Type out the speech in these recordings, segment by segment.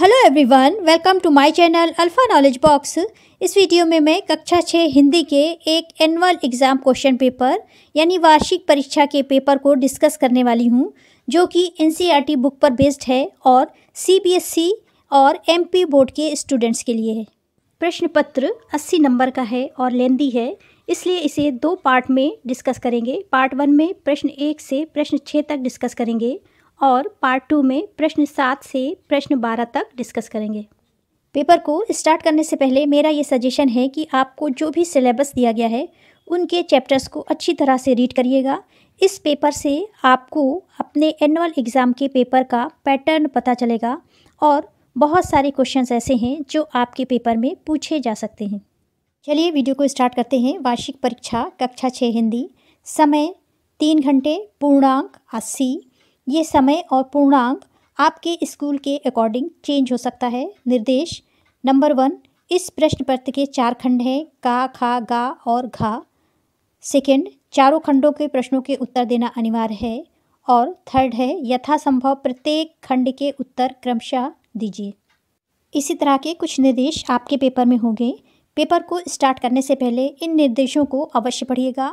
hello everyone welcome to my channel alpha knowledge box इस वीडियो में मैं कक्षा छः हिंदी के एक एनुअल एग्ज़ाम क्वेश्चन पेपर यानी वार्षिक परीक्षा के पेपर को डिस्कस करने वाली हूं जो कि एनसीईआरटी बुक e पर बेस्ड है और सीबीएसई e और एमपी बोर्ड के स्टूडेंट्स के लिए है प्रश्न पत्र अस्सी नंबर का है और लेंदी है इसलिए इसे दो पार्ट में डिस्कस करेंगे पार्ट वन में प्रश्न एक से प्रश्न छः तक डिस्कस करेंगे और पार्ट टू में प्रश्न सात से प्रश्न बारह तक डिस्कस करेंगे पेपर को स्टार्ट करने से पहले मेरा ये सजेशन है कि आपको जो भी सिलेबस दिया गया है उनके चैप्टर्स को अच्छी तरह से रीड करिएगा इस पेपर से आपको अपने एनुअल एग्ज़ाम के पेपर का पैटर्न पता चलेगा और बहुत सारे क्वेश्चंस ऐसे हैं जो आपके पेपर में पूछे जा सकते हैं चलिए वीडियो को स्टार्ट करते हैं वार्षिक परीक्षा कक्षा छः हिंदी समय तीन घंटे पूर्णांक अस्सी ये समय और पूर्णांक आपके स्कूल के अकॉर्डिंग चेंज हो सकता है निर्देश नंबर वन इस प्रश्न पत्र के चार खंड हैं का खा गा और घा सेकंड चारों खंडों के प्रश्नों के उत्तर देना अनिवार्य है और थर्ड है यथासंभव प्रत्येक खंड के उत्तर क्रमशः दीजिए इसी तरह के कुछ निर्देश आपके पेपर में होंगे पेपर को स्टार्ट करने से पहले इन निर्देशों को अवश्य पढ़िएगा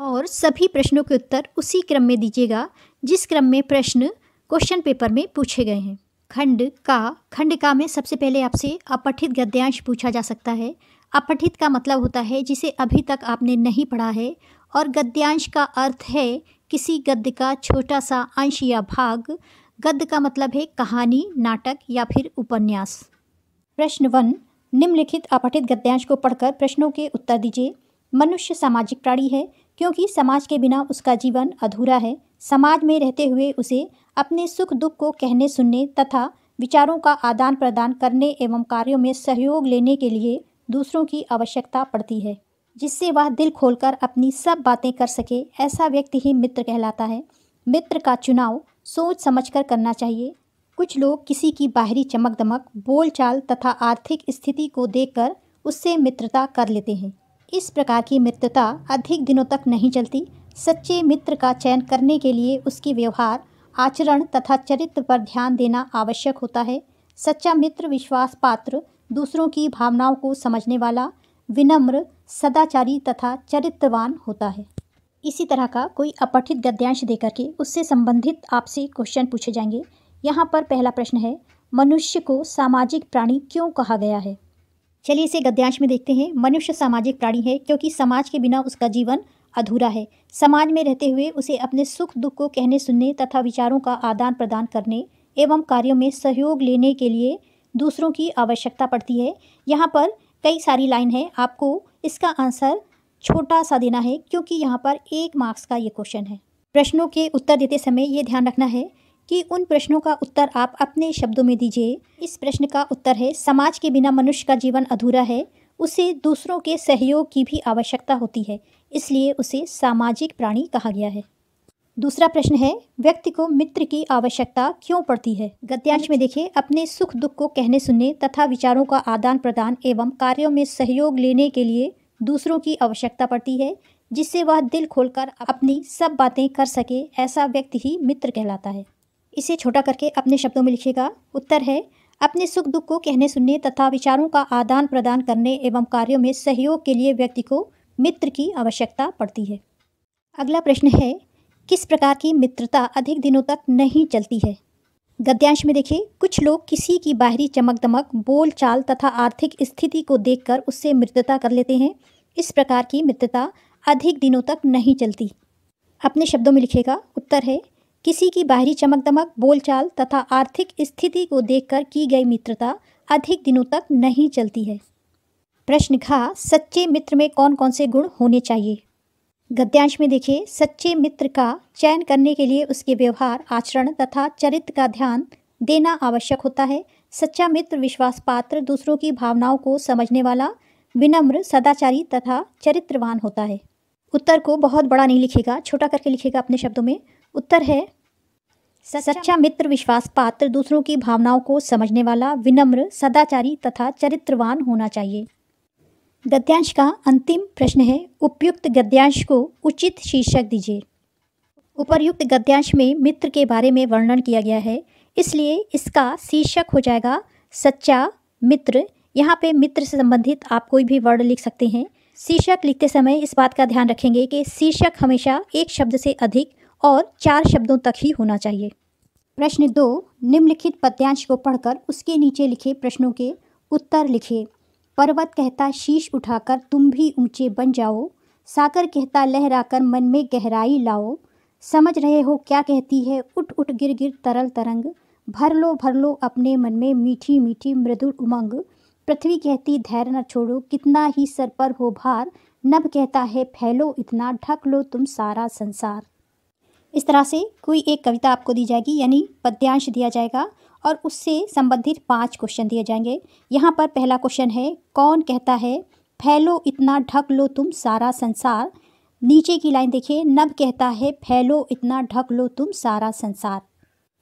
और सभी प्रश्नों के उत्तर उसी क्रम में दीजिएगा जिस क्रम में प्रश्न क्वेश्चन पेपर में पूछे गए हैं खंड का खंड का में सबसे पहले आपसे अपठित गद्यांश पूछा जा सकता है अपठित का मतलब होता है जिसे अभी तक आपने नहीं पढ़ा है और गद्यांश का अर्थ है किसी गद्य का छोटा सा अंश या भाग गद्य का मतलब है कहानी नाटक या फिर उपन्यास प्रश्न वन निम्नलिखित अपठित गद्यांश को पढ़कर प्रश्नों के उत्तर दीजिए मनुष्य सामाजिक प्राणी है क्योंकि समाज के बिना उसका जीवन अधूरा है समाज में रहते हुए उसे अपने सुख दुख को कहने सुनने तथा विचारों का आदान प्रदान करने एवं कार्यों में सहयोग लेने के लिए दूसरों की आवश्यकता पड़ती है जिससे वह दिल खोलकर अपनी सब बातें कर सके ऐसा व्यक्ति ही मित्र कहलाता है मित्र का चुनाव सोच समझकर करना चाहिए कुछ लोग किसी की बाहरी चमक दमक बोलचाल तथा आर्थिक स्थिति को देखकर उससे मित्रता कर लेते हैं इस प्रकार की मित्रता अधिक दिनों तक नहीं चलती सच्चे मित्र का चयन करने के लिए उसके व्यवहार आचरण तथा चरित्र पर ध्यान देना आवश्यक होता है सच्चा मित्र विश्वास पात्र दूसरों की भावनाओं को समझने वाला विनम्र सदाचारी तथा चरित्रवान होता है इसी तरह का कोई अपठित गद्यांश देकर के उससे संबंधित आपसे क्वेश्चन पूछे जाएंगे यहाँ पर पहला प्रश्न है मनुष्य को सामाजिक प्राणी क्यों कहा गया है चलिए इसे गद्यांश में देखते हैं मनुष्य सामाजिक प्राणी है क्योंकि समाज के बिना उसका जीवन अधूरा है समाज में रहते हुए उसे अपने सुख दुख को कहने सुनने तथा विचारों का आदान प्रदान करने एवं कार्यों में सहयोग लेने के लिए दूसरों की आवश्यकता पड़ती है यहाँ पर कई सारी लाइन है आपको इसका आंसर छोटा सा देना है क्योंकि यहाँ पर एक मार्क्स का ये क्वेश्चन है प्रश्नों के उत्तर देते समय ये ध्यान रखना है कि उन प्रश्नों का उत्तर आप अपने शब्दों में दीजिए इस प्रश्न का उत्तर है समाज के बिना मनुष्य का जीवन अधूरा है उसे दूसरों के सहयोग की भी आवश्यकता होती है इसलिए उसे सामाजिक प्राणी कहा गया है दूसरा प्रश्न है व्यक्ति को मित्र की आवश्यकता क्यों पड़ती है गद्यांश में देखिए अपने सुख दुख को कहने सुनने तथा विचारों का आदान प्रदान एवं कार्यों में सहयोग लेने के लिए दूसरों की आवश्यकता पड़ती है जिससे वह दिल खोलकर अपनी सब बातें कर सके ऐसा व्यक्ति ही मित्र कहलाता है इसे छोटा करके अपने शब्दों में लिखेगा उत्तर है अपने सुख दुख को कहने सुनने तथा विचारों का आदान प्रदान करने एवं कार्यों में सहयोग के लिए व्यक्ति को मित्र की आवश्यकता पड़ती है अगला प्रश्न है किस प्रकार की मित्रता अधिक दिनों तक नहीं चलती है गद्यांश में देखिए कुछ लोग किसी की बाहरी चमक दमक बोल चाल तथा आर्थिक स्थिति को देखकर उससे मित्रता कर लेते हैं इस प्रकार की मित्रता अधिक दिनों तक नहीं चलती अपने शब्दों में लिखेगा उत्तर है किसी की बाहरी चमक दमक बोलचाल तथा आर्थिक स्थिति को देखकर की गई मित्रता अधिक दिनों तक नहीं चलती है प्रश्न घा सच्चे मित्र में कौन कौन से गुण होने चाहिए गद्यांश में देखिए सच्चे मित्र का चयन करने के लिए उसके व्यवहार आचरण तथा चरित्र का ध्यान देना आवश्यक होता है सच्चा मित्र विश्वास पात्र दूसरों की भावनाओं को समझने वाला विनम्र सदाचारी तथा चरित्रवान होता है उत्तर को बहुत बड़ा नहीं लिखेगा छोटा करके लिखेगा अपने शब्दों में उत्तर है सच्चा मित्र विश्वास पात्र दूसरों की भावनाओं को समझने वाला विनम्र सदाचारी तथा चरित्रवान होना चाहिए गद्यांश का अंतिम प्रश्न है उपयुक्त गद्यांश को उचित शीर्षक दीजिए उपरयुक्त गद्यांश में मित्र के बारे में वर्णन किया गया है इसलिए इसका शीर्षक हो जाएगा सच्चा मित्र यहाँ पे मित्र से संबंधित आप कोई भी वर्ड लिख सकते हैं शीर्षक लिखते समय इस बात का ध्यान रखेंगे कि शीर्षक हमेशा एक शब्द से अधिक और चार शब्दों तक ही होना चाहिए प्रश्न दो निम्नलिखित पद्यांश को पढ़कर उसके नीचे लिखे प्रश्नों के उत्तर लिखे पर्वत कहता शीश उठाकर तुम भी ऊंचे बन जाओ साकर कहता लहराकर मन में गहराई लाओ समझ रहे हो क्या कहती है उठ उठ गिर गिर तरल तरंग भर लो भर लो अपने मन में मीठी मीठी मृदुर उमंग पृथ्वी कहती धैर्य न छोड़ो कितना ही सर पर हो भार नभ कहता है फैलो इतना ढक लो तुम सारा संसार इस तरह से कोई एक कविता आपको दी जाएगी यानी पद्यांश दिया जाएगा और उससे संबंधित पांच क्वेश्चन दिए जाएंगे यहाँ पर पहला क्वेश्चन है कौन कहता है फैलो इतना ढक लो तुम सारा संसार नीचे की लाइन देखिए नब कहता है फैलो इतना ढक लो तुम सारा संसार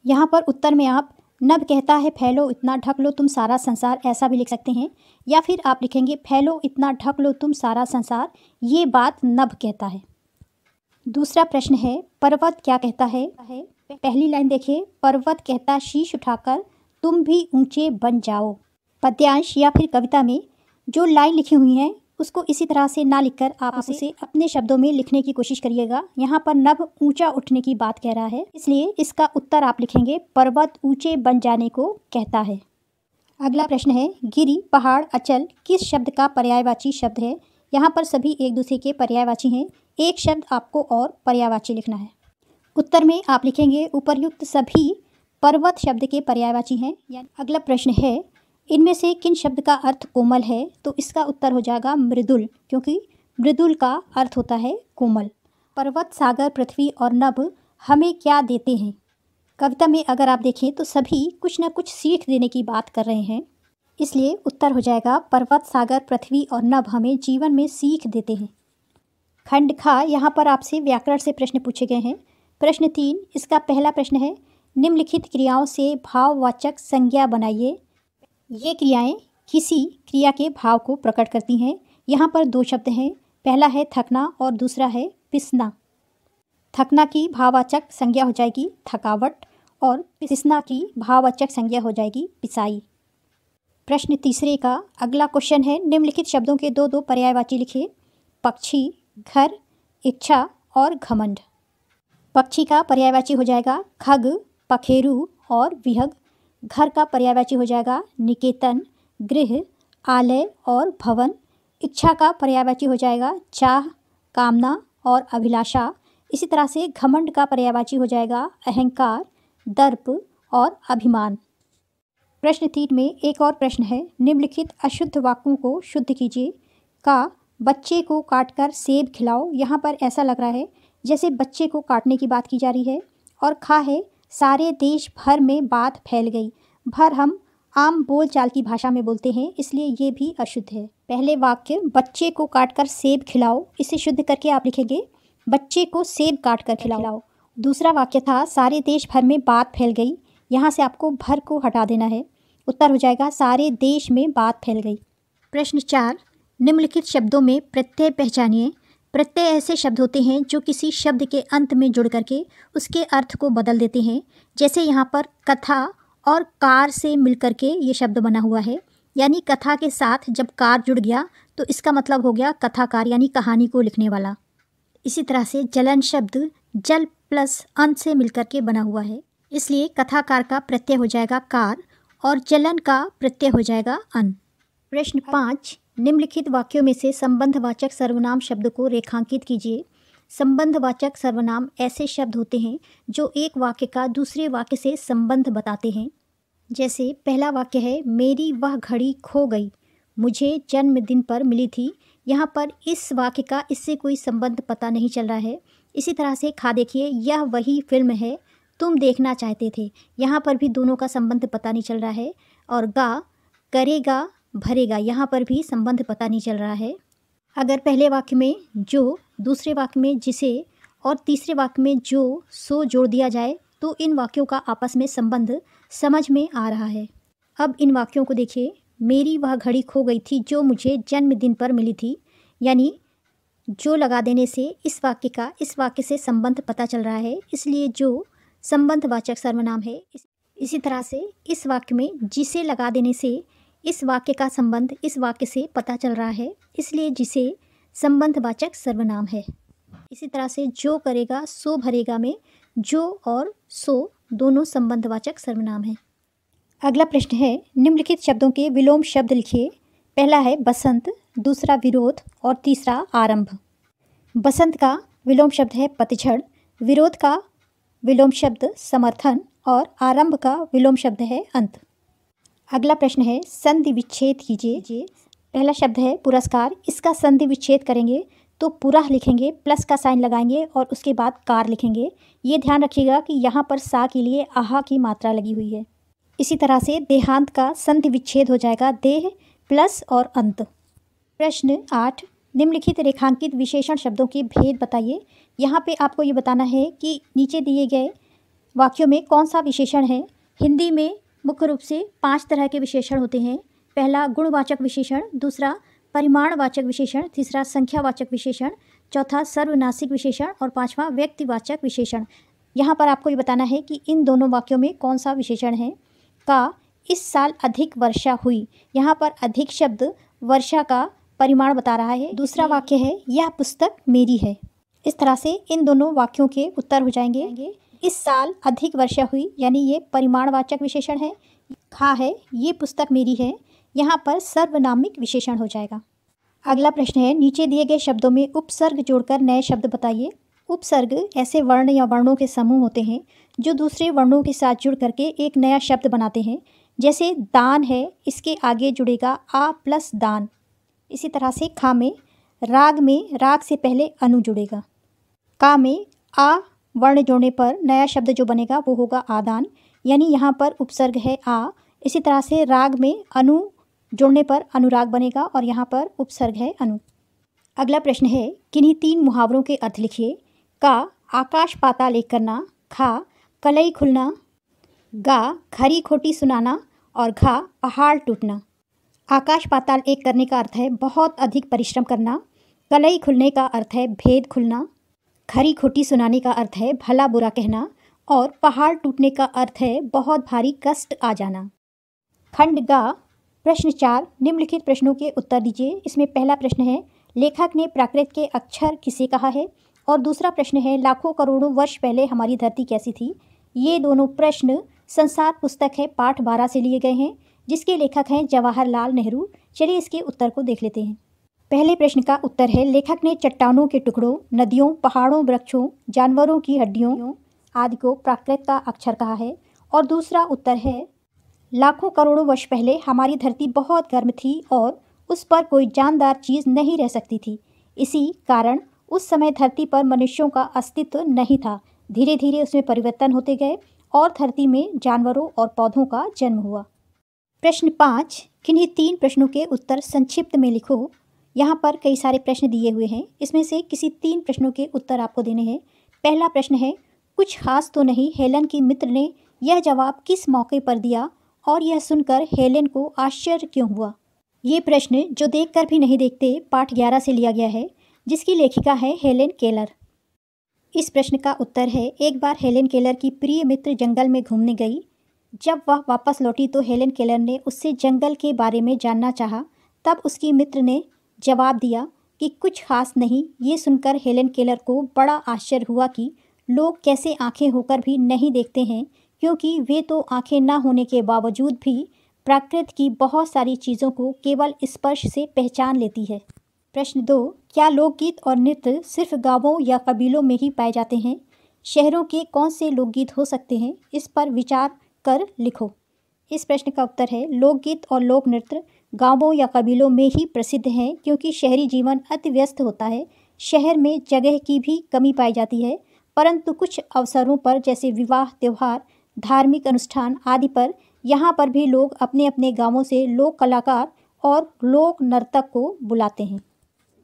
यहाँ पर उत्तर में आप नब कहता है फैलो इतना ढक लो तुम सारा संसार ऐसा भी लिख सकते हैं या फिर आप लिखेंगे फैलो इतना ढक लो तुम सारा संसार ये बात नब कहता है दूसरा प्रश्न है पर्वत क्या कहता है पहली लाइन देखिए पर्वत कहता शीश उठाकर तुम भी ऊंचे बन जाओ पद्यांश या फिर कविता में जो लाइन लिखी हुई है उसको इसी तरह से ना लिखकर आप उसे अपने शब्दों में लिखने की कोशिश करिएगा यहाँ पर नभ ऊंचा उठने की बात कह रहा है इसलिए इसका उत्तर आप लिखेंगे पर्वत ऊंचे बन जाने को कहता है अगला प्रश्न है गिरी पहाड़ अचल किस शब्द का पर्यायवाची शब्द है यहाँ पर सभी एक दूसरे के पर्यायवाची हैं एक शब्द आपको और पर्यायवाची लिखना है उत्तर में आप लिखेंगे उपर्युक्त सभी पर्वत शब्द के पर्यायवाची हैं यानी अगला प्रश्न है इनमें से किन शब्द का अर्थ कोमल है तो इसका उत्तर हो जाएगा मृदुल क्योंकि मृदुल का अर्थ होता है कोमल पर्वत सागर पृथ्वी और नभ हमें क्या देते हैं कविता में अगर आप देखें तो सभी कुछ ना कुछ सीख देने की बात कर रहे हैं इसलिए उत्तर हो जाएगा पर्वत सागर पृथ्वी और नभ हमें जीवन में सीख देते हैं खंड खा यहाँ पर आपसे व्याकरण से प्रश्न पूछे गए हैं प्रश्न तीन इसका पहला प्रश्न है निम्नलिखित क्रियाओं से भाववाचक संज्ञा बनाइए ये क्रियाएं किसी क्रिया के भाव को प्रकट करती हैं यहाँ पर दो शब्द हैं पहला है थकना और दूसरा है पिसना थकना की भाववाचक संज्ञा हो जाएगी थकावट और पिसना की भाववाचक संज्ञा हो जाएगी पिसाई प्रश्न तीसरे का अगला क्वेश्चन है निम्नलिखित शब्दों के दो दो पर्यायवाची लिखिए पक्षी घर इच्छा और घमंड पक्षी का पर्यायवाची हो जाएगा खग पखेरु और विहग घर का पर्यायवाची हो जाएगा निकेतन गृह आलय और भवन इच्छा का पर्यायवाची हो जाएगा चाह कामना और अभिलाषा इसी तरह से घमंड का पर्यायवाची हो जाएगा अहंकार दर्प और अभिमान प्रश्न तीन में एक और प्रश्न है निम्नलिखित अशुद्ध वाक्यों को शुद्ध कीजिए का बच्चे को काटकर सेब खिलाओ यहाँ पर ऐसा लग रहा है जैसे बच्चे को काटने की बात की जा रही है और खा है सारे देश भर में बात फैल गई भर हम आम बोलचाल की भाषा में बोलते हैं इसलिए ये भी अशुद्ध है पहले वाक्य बच्चे को काटकर सेब खिलाओ इसे शुद्ध करके आप लिखेंगे बच्चे को सेब काट कर खिलाओ दूसरा वाक्य था सारे देश भर में बात फैल गई यहाँ से आपको भर को हटा देना है उत्तर हो जाएगा सारे देश में बात फैल गई प्रश्न चार निम्नलिखित शब्दों में प्रत्यय पहचानिए प्रत्यय ऐसे शब्द होते हैं जो किसी शब्द के अंत में जुड़ करके उसके अर्थ को बदल देते हैं जैसे यहाँ पर कथा और कार से मिल करके ये शब्द बना हुआ है यानी कथा के साथ जब कार जुड़ गया तो इसका मतलब हो गया कथाकार यानी कहानी को लिखने वाला इसी तरह से जलन शब्द जल प्लस अंत से मिलकर के बना हुआ है इसलिए कथाकार का प्रत्यय हो जाएगा कार और जलन का प्रत्यय हो जाएगा अन प्रश्न पाँच निम्नलिखित वाक्यों में से संबंधवाचक सर्वनाम शब्द को रेखांकित कीजिए संबंधवाचक सर्वनाम ऐसे शब्द होते हैं जो एक वाक्य का दूसरे वाक्य से संबंध बताते हैं जैसे पहला वाक्य है मेरी वह घड़ी खो गई मुझे जन्मदिन पर मिली थी यहाँ पर इस वाक्य का इससे कोई संबंध पता नहीं चल रहा है इसी तरह से खा देखिए यह वही फिल्म है तुम देखना चाहते थे यहाँ पर भी दोनों का संबंध पता नहीं चल रहा है और गा करेगा भरेगा यहाँ पर भी संबंध पता नहीं चल रहा है अगर पहले वाक्य में जो दूसरे वाक्य में जिसे और तीसरे वाक्य में जो सो जोड़ दिया जाए तो इन वाक्यों का आपस में संबंध समझ में आ रहा है अब इन वाक्यों को देखिए मेरी वह घड़ी खो गई थी जो मुझे जन्मदिन पर मिली थी यानी जो लगा देने से इस वाक्य का इस वाक्य से संबंध पता चल रहा है इसलिए जो संबंधवाचक सर्वनाम है इसी तरह से इस वाक्य में जिसे लगा देने से इस वाक्य का संबंध इस वाक्य से पता चल रहा है इसलिए जिसे संबंधवाचक सर्वनाम है इसी तरह से जो करेगा सो भरेगा में जो और सो दोनों संबंधवाचक सर्वनाम है अगला प्रश्न है निम्नलिखित शब्दों के विलोम शब्द लिखिए पहला है बसंत दूसरा विरोध और तीसरा आरंभ बसंत का विलोम शब्द है पतझड़ विरोध का विलोम शब्द समर्थन और आरंभ का विलोम शब्द है अंत अगला प्रश्न है संधि विच्छेद कीजिए पहला शब्द है पुरस्कार इसका संधि विच्छेद करेंगे तो पुरा लिखेंगे प्लस का साइन लगाएंगे और उसके बाद कार लिखेंगे ये ध्यान रखिएगा कि यहाँ पर सा के लिए आहा की मात्रा लगी हुई है इसी तरह से देहांत का संधि विच्छेद हो जाएगा देह प्लस और अंत प्रश्न आठ निम्नलिखित रेखांकित विशेषण शब्दों के भेद बताइए यहाँ पे आपको ये बताना है कि नीचे दिए गए वाक्यों में कौन सा विशेषण है हिंदी में मुख्य रूप से पांच तरह के विशेषण होते हैं पहला गुणवाचक विशेषण दूसरा परिमाणवाचक विशेषण तीसरा संख्यावाचक विशेषण चौथा सर्वनासिक विशेषण और पाँचवा व्यक्तिवाचक विशेषण यहाँ पर आपको ये बताना है कि इन दोनों वाक्यों में कौन सा विशेषण है का इस साल अधिक वर्षा हुई यहाँ पर अधिक शब्द वर्षा का परिमाण बता रहा है दूसरा वाक्य है यह पुस्तक मेरी है इस तरह से इन दोनों वाक्यों के उत्तर हो जाएंगे इस साल अधिक वर्षा हुई यानी ये परिमाणवाचक विशेषण है खा है ये पुस्तक मेरी है यहाँ पर सर्वनामिक विशेषण हो जाएगा अगला प्रश्न है नीचे दिए गए शब्दों में उपसर्ग जोड़कर नए शब्द बताइए उपसर्ग ऐसे वर्ण या वर्णों के समूह होते हैं जो दूसरे वर्णों के साथ जुड़ करके एक नया शब्द बनाते हैं जैसे दान है इसके आगे जुड़ेगा आ प्लस दान इसी तरह से खा में राग में राग से पहले अनु जुड़ेगा का में आ वर्ण जोड़ने पर नया शब्द जो बनेगा वो होगा आदान यानी यहाँ पर उपसर्ग है आ इसी तरह से राग में अनु जोड़ने पर अनुराग बनेगा और यहाँ पर उपसर्ग है अनु अगला प्रश्न है किन्हीं तीन मुहावरों के अर्थ लिखिए का आकाश पाता लेख करना खा कलई खुलना गा खरी खोटी सुनाना और घा पहाड़ टूटना आकाश पाताल एक करने का अर्थ है बहुत अधिक परिश्रम करना कलई खुलने का अर्थ है भेद खुलना खरी खोटी सुनाने का अर्थ है भला बुरा कहना और पहाड़ टूटने का अर्थ है बहुत भारी कष्ट आ जाना खंड गा प्रश्न चार निम्नलिखित प्रश्नों के उत्तर दीजिए इसमें पहला प्रश्न है लेखक ने प्राकृत के अक्षर किसे कहा है और दूसरा प्रश्न है लाखों करोड़ों वर्ष पहले हमारी धरती कैसी थी ये दोनों प्रश्न संसार पुस्तक है पाठ बारह से लिए गए हैं जिसके लेखक हैं जवाहरलाल नेहरू चलिए इसके उत्तर को देख लेते हैं पहले प्रश्न का उत्तर है लेखक ने चट्टानों के टुकड़ों नदियों पहाड़ों वृक्षों जानवरों की हड्डियों आदि को प्राकृत का अक्षर कहा है और दूसरा उत्तर है लाखों करोड़ों वर्ष पहले हमारी धरती बहुत गर्म थी और उस पर कोई जानदार चीज़ नहीं रह सकती थी इसी कारण उस समय धरती पर मनुष्यों का अस्तित्व नहीं था धीरे धीरे उसमें परिवर्तन होते गए और धरती में जानवरों और पौधों का जन्म हुआ प्रश्न पाँच किन्हीं तीन प्रश्नों के उत्तर संक्षिप्त में लिखो यहाँ पर कई सारे प्रश्न दिए हुए हैं इसमें से किसी तीन प्रश्नों के उत्तर आपको देने हैं पहला प्रश्न है कुछ खास तो नहीं हेलन की मित्र ने यह जवाब किस मौके पर दिया और यह सुनकर हेलन को आश्चर्य क्यों हुआ ये प्रश्न जो देख भी नहीं देखते पाठ ग्यारह से लिया गया है जिसकी लेखिका है हेलेन केलर इस प्रश्न का उत्तर है एक बार हेलेन केलर की प्रिय मित्र जंगल में घूमने गई जब वह वापस लौटी तो हेलेन केलर ने उससे जंगल के बारे में जानना चाहा तब उसकी मित्र ने जवाब दिया कि कुछ खास नहीं ये सुनकर हेलेन केलर को बड़ा आश्चर्य हुआ कि लोग कैसे आंखें होकर भी नहीं देखते हैं क्योंकि वे तो आंखें ना होने के बावजूद भी प्राकृत की बहुत सारी चीज़ों को केवल स्पर्श से पहचान लेती है प्रश्न दो क्या लोकगीत और नृत्य सिर्फ गाँवों या कबीलों में ही पाए जाते हैं शहरों के कौन से लोकगीत हो सकते हैं इस पर विचार कर लिखो इस प्रश्न का उत्तर है लोकगीत और लोक नृत्य गांवों या कबीलों में ही प्रसिद्ध हैं क्योंकि शहरी जीवन अति व्यस्त होता है शहर में जगह की भी कमी पाई जाती है परंतु कुछ अवसरों पर जैसे विवाह त्यौहार धार्मिक अनुष्ठान आदि पर यहाँ पर भी लोग अपने अपने गांवों से लोक कलाकार और लोक नर्तक को बुलाते हैं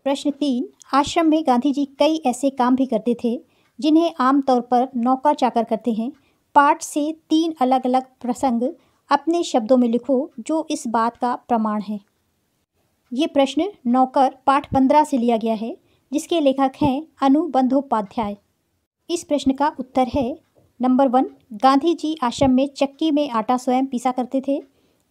प्रश्न तीन आश्रम में गांधी जी कई ऐसे काम भी करते थे जिन्हें आमतौर पर नौकर चाकर करते हैं पाठ से तीन अलग अलग प्रसंग अपने शब्दों में लिखो जो इस बात का प्रमाण है ये प्रश्न नौकर पाठ पंद्रह से लिया गया है जिसके लेखक हैं अनु बंधोपाध्याय इस प्रश्न का उत्तर है नंबर वन गांधी जी आश्रम में चक्की में आटा स्वयं पीसा करते थे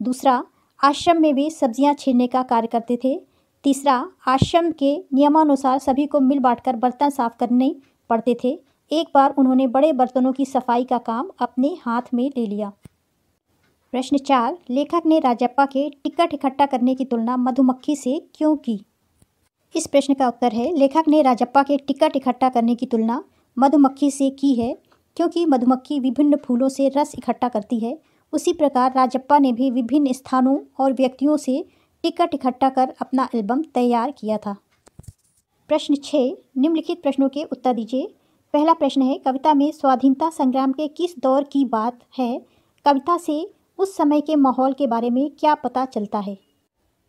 दूसरा आश्रम में वे सब्जियां छीनने का कार्य करते थे तीसरा आश्रम के नियमानुसार सभी को मिल बांटकर बर्तन साफ करने पड़ते थे एक बार उन्होंने बड़े बर्तनों की सफाई का काम अपने हाथ में ले लिया प्रश्न चार लेखक ने राजप्पा के टिकट इकट्ठा करने की तुलना मधुमक्खी से क्यों की इस प्रश्न का उत्तर है लेखक ने राजप्पा के टिकट इकट्ठा करने की तुलना मधुमक्खी से की है क्योंकि मधुमक्खी विभिन्न फूलों से रस इकट्ठा करती है उसी प्रकार राजप्पा ने भी विभिन्न स्थानों और व्यक्तियों से टिकट इकट्ठा कर अपना एल्बम तैयार किया था प्रश्न छः निम्नलिखित प्रश्नों के उत्तर दीजिए पहला प्रश्न है कविता में स्वाधीनता संग्राम के किस दौर की बात है कविता से उस समय के माहौल के बारे में क्या पता चलता है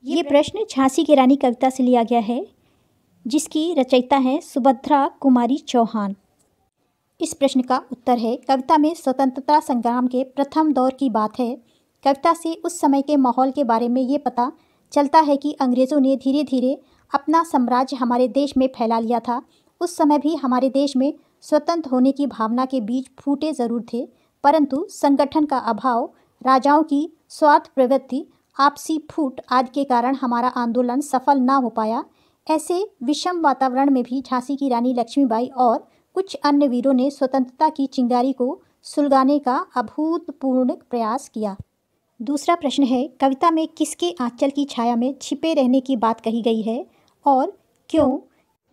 ये प्रश्न झांसी की रानी कविता से लिया गया है जिसकी रचयिता है सुभद्रा कुमारी चौहान इस प्रश्न का उत्तर है कविता में स्वतंत्रता संग्राम के प्रथम दौर की बात है कविता से उस समय के माहौल के बारे में ये पता चलता है कि अंग्रेज़ों ने धीरे धीरे अपना साम्राज्य हमारे देश में फैला लिया था उस समय भी हमारे देश में स्वतंत्र होने की भावना के बीच फूटे जरूर थे परंतु संगठन का अभाव राजाओं की स्वार्थ प्रवृत्ति आपसी फूट आदि के कारण हमारा आंदोलन सफल ना हो पाया ऐसे विषम वातावरण में भी झांसी की रानी लक्ष्मीबाई और कुछ अन्य वीरों ने स्वतंत्रता की चिंगारी को सुलगाने का अभूतपूर्ण प्रयास किया दूसरा प्रश्न है कविता में किसके आंचल की छाया में छिपे रहने की बात कही गई है और क्यों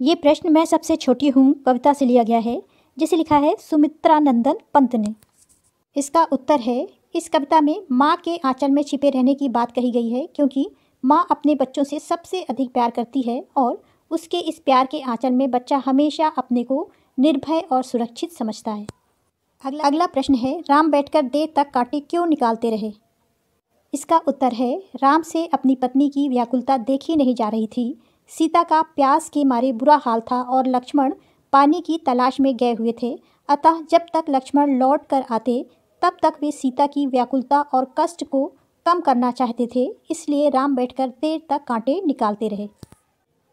ये प्रश्न मैं सबसे छोटी हूँ कविता से लिया गया है जिसे लिखा है सुमित्रा नंदन पंत ने इसका उत्तर है इस कविता में माँ के आंचल में छिपे रहने की बात कही गई है क्योंकि माँ अपने बच्चों से सबसे अधिक प्यार करती है और उसके इस प्यार के आंचल में बच्चा हमेशा अपने को निर्भय और सुरक्षित समझता है अगला अगला प्रश्न है राम बैठकर देर तक कांटे क्यों निकालते रहे इसका उत्तर है राम से अपनी पत्नी की व्याकुलता देखी नहीं जा रही थी सीता का प्यास के मारे बुरा हाल था और लक्ष्मण पानी की तलाश में गए हुए थे अतः जब तक लक्ष्मण लौट कर आते तब तक वे सीता की व्याकुलता और कष्ट को कम करना चाहते थे इसलिए राम बैठकर देर तक कांटे निकालते रहे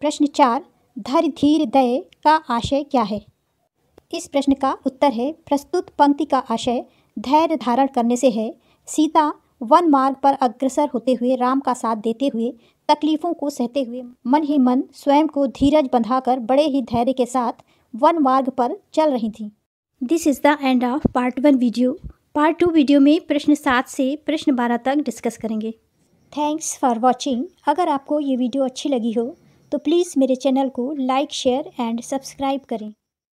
प्रश्न चार धर धीर दय का आशय क्या है इस प्रश्न का उत्तर है प्रस्तुत पंक्ति का आशय धैर्य धारण करने से है सीता वन मार्ग पर अग्रसर होते हुए राम का साथ देते हुए तकलीफ़ों को सहते हुए मन ही मन स्वयं को धीरज बंधाकर बड़े ही धैर्य के साथ वन मार्ग पर चल रही थी this is the end of part one video part two video में प्रश्न सात से प्रश्न बारह तक डिस्कस करेंगे थैंक्स फॉर वॉचिंग अगर आपको ये वीडियो अच्छी लगी हो तो प्लीज़ मेरे चैनल को लाइक शेयर एंड सब्सक्राइब करें